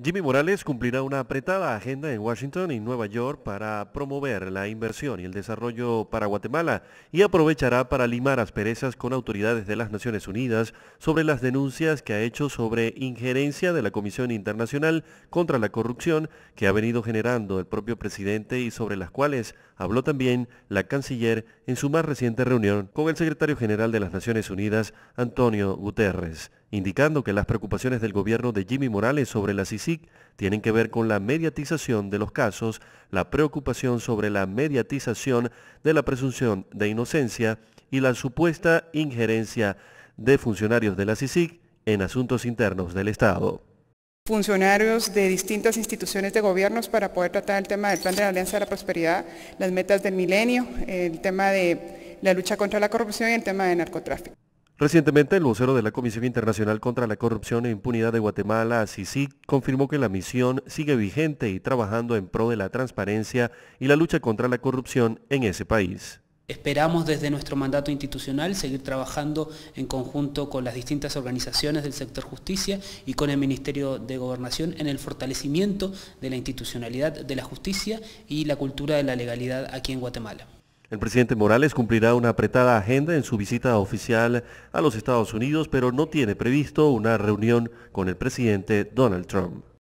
Jimmy Morales cumplirá una apretada agenda en Washington y Nueva York para promover la inversión y el desarrollo para Guatemala y aprovechará para limar asperezas con autoridades de las Naciones Unidas sobre las denuncias que ha hecho sobre injerencia de la Comisión Internacional contra la Corrupción que ha venido generando el propio presidente y sobre las cuales habló también la canciller en su más reciente reunión con el secretario general de las Naciones Unidas, Antonio Guterres indicando que las preocupaciones del gobierno de Jimmy Morales sobre la CICIC tienen que ver con la mediatización de los casos, la preocupación sobre la mediatización de la presunción de inocencia y la supuesta injerencia de funcionarios de la CICIC en asuntos internos del Estado funcionarios de distintas instituciones de gobiernos para poder tratar el tema del plan de la Alianza de la Prosperidad, las metas del milenio, el tema de la lucha contra la corrupción y el tema de narcotráfico. Recientemente, el vocero de la Comisión Internacional contra la Corrupción e Impunidad de Guatemala, CICIC, confirmó que la misión sigue vigente y trabajando en pro de la transparencia y la lucha contra la corrupción en ese país. Esperamos desde nuestro mandato institucional seguir trabajando en conjunto con las distintas organizaciones del sector justicia y con el Ministerio de Gobernación en el fortalecimiento de la institucionalidad de la justicia y la cultura de la legalidad aquí en Guatemala. El presidente Morales cumplirá una apretada agenda en su visita oficial a los Estados Unidos, pero no tiene previsto una reunión con el presidente Donald Trump.